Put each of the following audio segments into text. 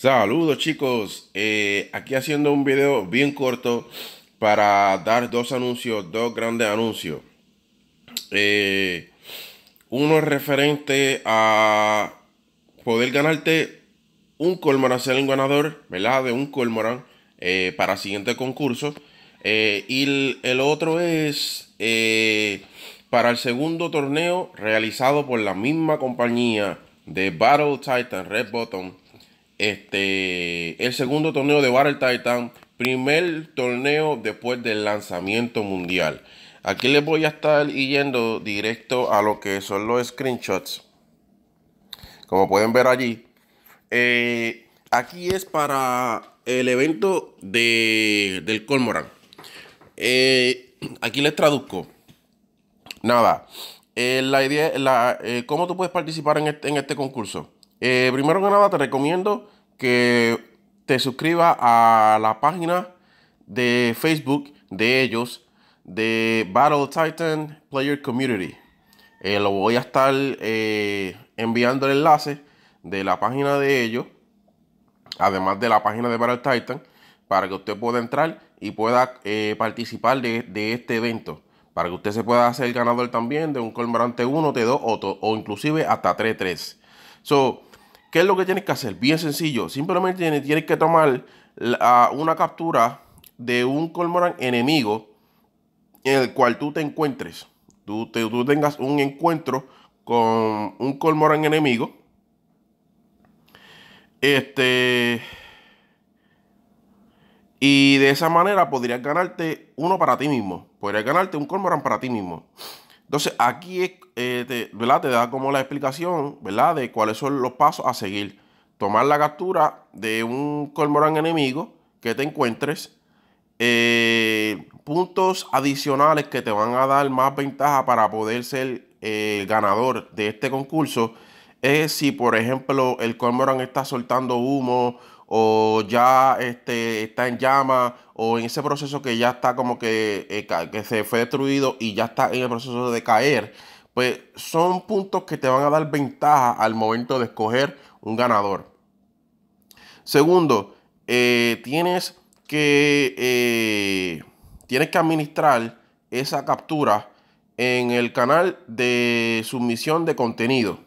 Saludos chicos, eh, aquí haciendo un video bien corto para dar dos anuncios, dos grandes anuncios. Eh, uno es referente a poder ganarte un Colmoran, ser el ganador, ¿verdad? De un Colmoran para eh, para siguiente concurso. y el, otro es para el segundo torneo realizado por la misma compañía de Battle Titan Red Bottom este, el segundo torneo de Battle Titan, primer torneo después del lanzamiento mundial. Aquí les voy a estar yendo directo a lo que son los screenshots. Como pueden ver allí. Eh, aquí es para el evento del Colmoran. Eh, aquí les traduzco. Nada. Eh, la idea, la, ¿cómo tú puedes participar en este, este concurso? Eh, primero que nada te recomiendo que te suscribas a la página de Facebook de ellos, de Battle Titan Player Community. Eh, lo voy a estar eh, enviando el enlace de la página de ellos, además de la página de Battle Titan, para que usted pueda entrar y pueda participar de, este evento. Para que usted se pueda hacer ganador también de un Colmarante 1, T2 o, o inclusive hasta 3-3. So, ¿Qué es lo que tienes que hacer? Bien sencillo. Simplemente tienes, que tomar una captura de un cormorán enemigo en el cual tú te encuentres. Tú, tú tengas un encuentro con un cormorán enemigo. Este. Y de esa manera podrías ganarte uno para ti mismo. Podrías ganarte un cormorán para ti mismo. Entonces, aquí eh, te, te da como la explicación ¿verdad? de cuáles son los pasos a seguir. Tomar la captura de un colmorán enemigo que te encuentres. Eh, puntos adicionales que te van a dar más ventaja para poder ser eh, el ganador de este concurso es si, por ejemplo, el cormorán está soltando humo o ya este, está en llama o en ese proceso que ya está como eh, que, se fue destruido y ya está en el proceso de caer, pues son puntos que te van a dar ventaja al momento de escoger un ganador. Segundo, eh, tienes, que, eh, tienes que administrar esa captura en el canal de submisión de contenido.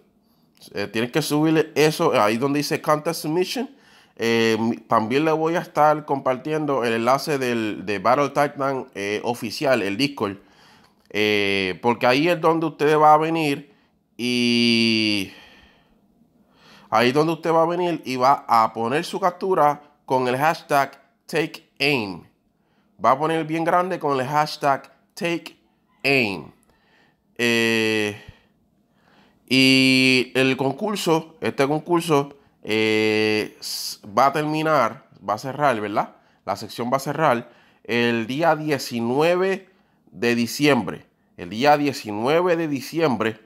tienes que subirle eso ahí donde dice Content Submission. Eh, también le voy a estar compartiendo el enlace del, de Battle Titan eh, oficial, el Discord. Eh, porque ahí es donde usted va a venir y... Ahí es donde usted va a venir y va a poner su captura con el hashtag Take Aim. Va a poner bien grande con el hashtag Take Aim. y el concurso, este concurso eh, va a terminar, va a cerrar, ¿verdad? La sección va a cerrar el día 19 de diciembre. El día 19 de diciembre,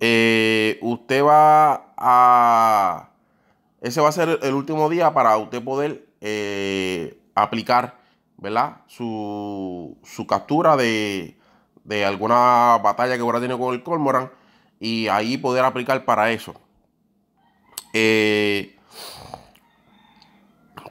eh, usted va a... Ese va a ser el último día para usted poder eh, aplicar, ¿verdad? Su, captura de, alguna batalla que ahora tiene con el Cormoran y ahí poder aplicar para eso. Eh,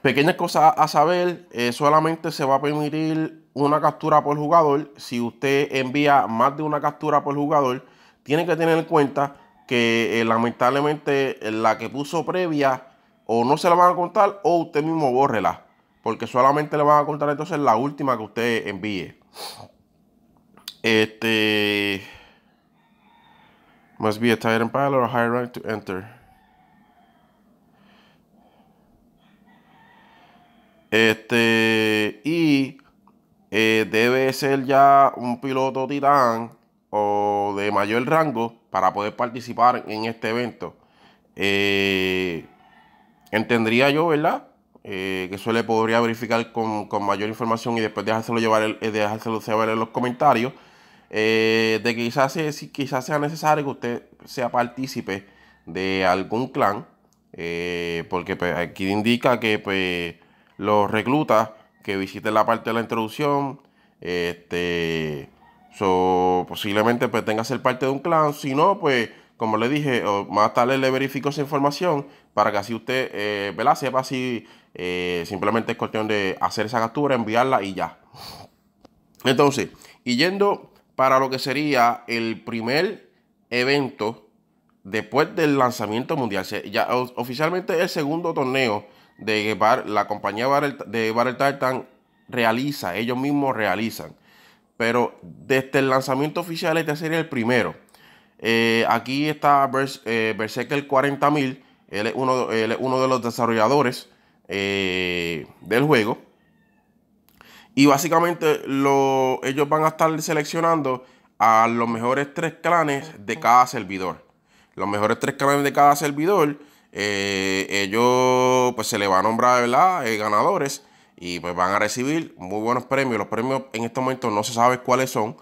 pequeñas cosas a saber, eh, solamente se va a permitir una captura por jugador. Si usted envía más de una captura por jugador, tiene que tener en cuenta que eh, lamentablemente la que puso previa o no se la van a contar o usted mismo bórrela. Porque solamente le van a contar entonces la última que usted envíe. Este. Must be a tight and pilot or high rank to enter. Este, y eh, debe ser ya un piloto titán o de mayor rango para poder participar en este evento. Eh, entendría yo, ¿verdad? Eh, que eso le podría verificar con, mayor información y después dejárselo llevar eh, saber en los comentarios. de que quizás, quizás sea necesario que usted sea partícipe de algún clan. porque pues, aquí indica que pues, los reclutas que visiten la parte de la introducción. Este, posiblemente pues, tenga ser parte de un clan. Si no, pues como le dije, más tarde le verifico esa información para que así usted eh, sepa si eh, simplemente es cuestión de hacer esa captura, enviarla y ya. Entonces, y yendo para lo que sería el primer evento después del lanzamiento mundial, ya oficialmente el segundo torneo de Bar, la compañía de Barrel Tartan realiza, ellos mismos realizan. Pero desde el lanzamiento oficial, este sería el primero. Eh, aquí está eh, Berserker el 40.000, él es, uno, de los desarrolladores eh, del juego. Y básicamente lo, ellos van a estar seleccionando a los mejores tres clanes de cada servidor. Los mejores tres clanes de cada servidor eh, ellos pues se les va a nombrar, ¿verdad? Eh, ganadores y pues van a recibir muy buenos premios. Los premios en este momento no se sabe cuáles son.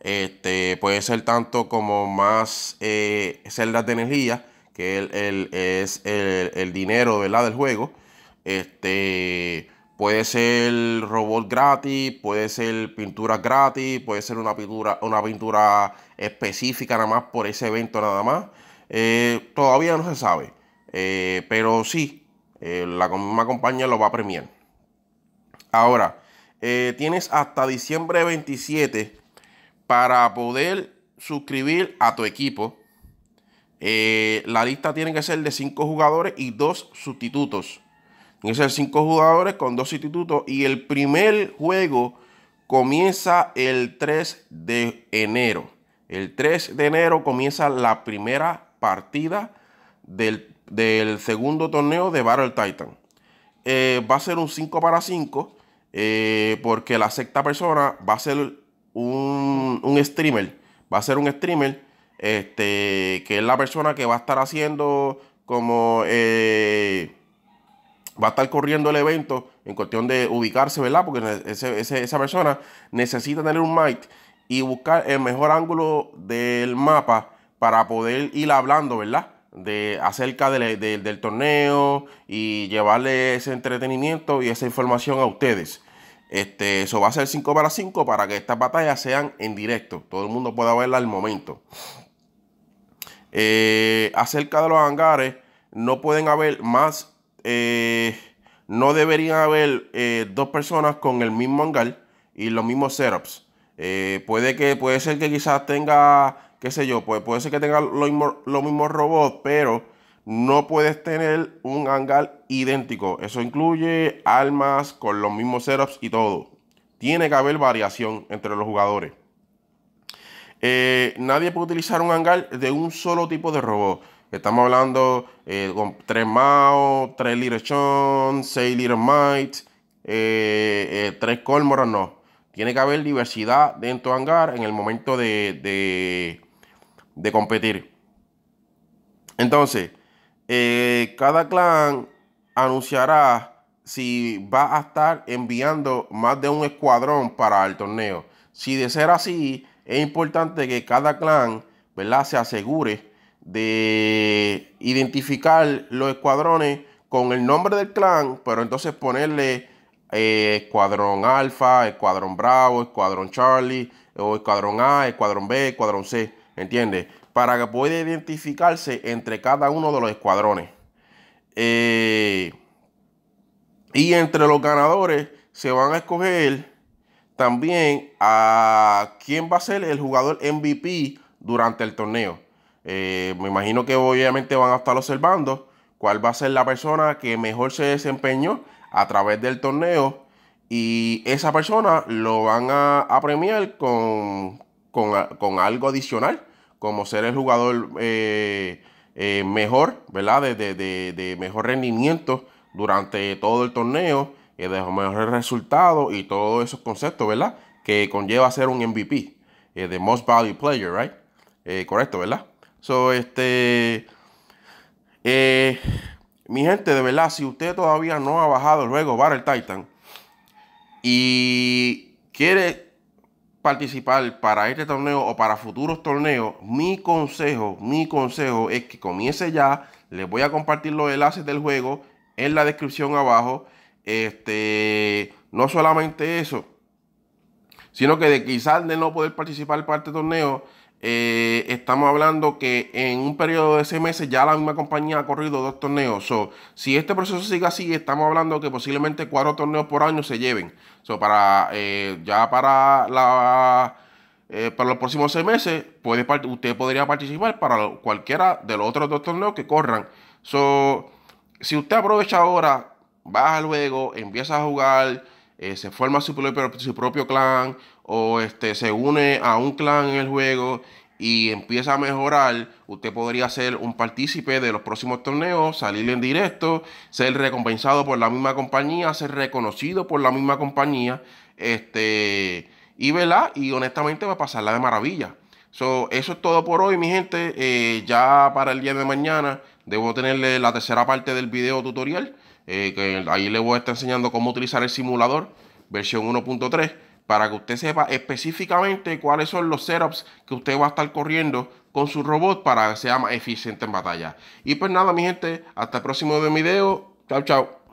Este, puede ser tanto como más eh, celdas de energía, que es el, el, dinero ¿verdad? del juego. Este, puede ser robot gratis, puede ser pintura gratis, puede ser una pintura, una pintura específica nada más por ese evento nada más. todavía no se sabe. Eh, pero sí, eh, la misma compañía lo va a premiar. Ahora, eh, tienes hasta diciembre 27 para poder suscribir a tu equipo. la lista tiene que ser de 5 jugadores y 2 sustitutos. Tiene que ser 5 jugadores con 2 sustitutos. Y el primer juego comienza el 3 de enero. El 3 de enero comienza la primera partida del del segundo torneo de Battle Titan. Eh, va a ser un 5 para 5 eh, porque la sexta persona va a ser un, un, streamer. Va a ser un streamer este, que es la persona que va a estar haciendo como... Eh, va a estar corriendo el evento en cuestión de ubicarse, ¿verdad? Porque esa persona necesita tener un mic y buscar el mejor ángulo del mapa para poder ir hablando, ¿verdad? de acerca del torneo y llevarle ese entretenimiento y esa información a ustedes. Este, eso va a ser 5 para 5 para que estas batallas sean en directo. Todo el mundo pueda verla al momento. Eh, acerca de los hangares, no pueden haber más. Eh, no deberían haber eh, dos personas con el mismo hangar y los mismos setups. Eh, puede que, puede ser que quizás tenga, qué sé yo, puede, puede ser que tenga los mismos robots, pero no puedes tener un hangar idéntico. Eso incluye armas con los mismos setups y todo. Tiene que haber variación entre los jugadores. Eh, nadie puede utilizar un hangar de un solo tipo de robot. Estamos hablando eh, con 3 Mao, 3 Little 6 Little Might, 3 eh, no. Tiene que haber diversidad dentro de hangar en el momento de, competir. Entonces, eh, cada clan anunciará si va a estar enviando más de un escuadrón para el torneo. Si de ser así, es importante que cada clan ¿verdad? se asegure de identificar los escuadrones con el nombre del clan, pero entonces ponerle eh, escuadrón Alfa, escuadrón Bravo, escuadrón Charlie, o escuadrón A, escuadrón B, escuadrón C, ¿entiendes? Para que pueda identificarse entre cada uno de los escuadrones. Eh, y entre los ganadores se van a escoger también a quién va a ser el jugador MVP durante el torneo. Eh, me imagino que obviamente van a estar observando cuál va a ser la persona que mejor se desempeñó a través del torneo y esa persona lo van a, premiar con, algo adicional, como ser el jugador eh, eh, mejor, ¿verdad? De, de, mejor rendimiento durante todo el torneo, y eh, de mejor resultado y todos esos conceptos, ¿verdad? Que conlleva ser un MVP, de Most value Player, ¿right? correcto, ¿verdad? So, este... Mi gente, de verdad, si usted todavía no ha bajado el juego Battle Titan y quiere participar para este torneo o para futuros torneos, mi consejo, mi consejo es que comience ya. Les voy a compartir los enlaces del juego en la descripción abajo. Este, no solamente eso, sino que de quizás de no poder participar para este torneo, eh, estamos hablando que en un periodo de seis meses ya la misma compañía ha corrido dos torneos. So, si este proceso sigue así, estamos hablando que posiblemente cuatro torneos por año se lleven. So, para, eh, ya para, la, eh, para los próximos seis meses, puede, usted podría participar para cualquiera de los otros dos torneos que corran. So, si usted aprovecha ahora, baja luego, empieza a jugar, se forma su propio clan o este, se une a un clan en el juego y empieza a mejorar, usted podría ser un partícipe de los próximos torneos, salir en directo, ser recompensado por la misma compañía, ser reconocido por la misma compañía, este, y verla y honestamente va a pasarla de maravilla. eso es todo por hoy, mi gente. Eh, ya para el día de mañana debo tenerle la tercera parte del video tutorial, eh, que ahí le voy a estar enseñando cómo utilizar el simulador, versión 1.3 para que usted sepa específicamente cuáles son los setups que usted va a estar corriendo con su robot para que sea más eficiente en batalla. Y pues nada, mi gente, hasta el próximo video. Chao, chao.